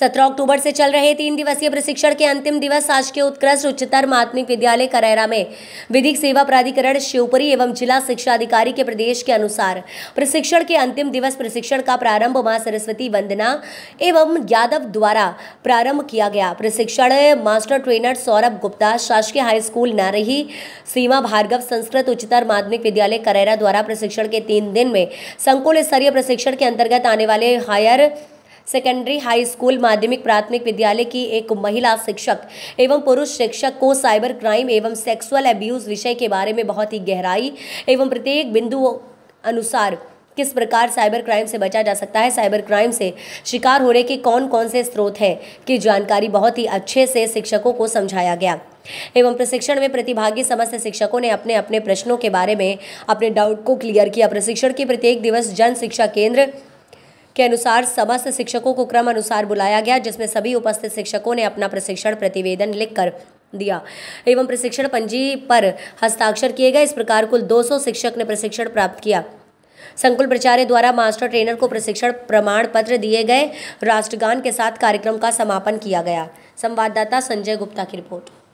सत्रह अक्टूबर से चल रहे तीन दिवसीय प्रशिक्षण के अंतिम दिवस आज के उत्कृष्ट उच्चतर माध्यमिक विद्यालय करैरा में विधिक सेवा प्राधिकरण शिवपुरी एवं जिला शिक्षा अधिकारी के प्रदेश के अनुसार प्रशिक्षण के अंतिम दिवस प्रशिक्षण का प्रारंभ माँ सरस्वती वंदना एवं यादव द्वारा प्रारंभ किया गया प्रशिक्षण मास्टर ट्रेनर सौरभ गुप्ता शासकीय हाई स्कूल नारही सीमा भार्गव संस्कृत उच्चतर माध्यमिक विद्यालय करैरा द्वारा प्रशिक्षण के तीन दिन में संकुल स्तरीय प्रशिक्षण के अंतर्गत आने वाले हायर सेकेंडरी हाई स्कूल माध्यमिक प्राथमिक विद्यालय की एक महिला शिक्षक एवं पुरुष शिक्षक को साइबर क्राइम एवं सेक्सुअल अब्यूज विषय के बारे में बहुत ही गहराई एवं प्रत्येक बिंदु अनुसार किस प्रकार साइबर क्राइम से बचा जा सकता है साइबर क्राइम से शिकार होने के कौन कौन से स्रोत हैं की जानकारी बहुत ही अच्छे से शिक्षकों को समझाया गया एवं प्रशिक्षण में प्रतिभागी समस्त शिक्षकों ने अपने अपने प्रश्नों के बारे में अपने डाउट को क्लियर किया प्रशिक्षण के प्रत्येक दिवस जन शिक्षा केंद्र के अनुसार समस्त शिक्षकों को क्रम अनुसार बुलाया गया जिसमें सभी उपस्थित शिक्षकों ने अपना प्रशिक्षण प्रतिवेदन लिखकर दिया एवं प्रशिक्षण पंजी पर हस्ताक्षर किए गए इस प्रकार कुल 200 शिक्षक ने प्रशिक्षण प्राप्त किया संकुल प्रचार्य द्वारा मास्टर ट्रेनर को प्रशिक्षण प्रमाण पत्र दिए गए राष्ट्रगान के साथ कार्यक्रम का समापन किया गया संवाददाता संजय गुप्ता की रिपोर्ट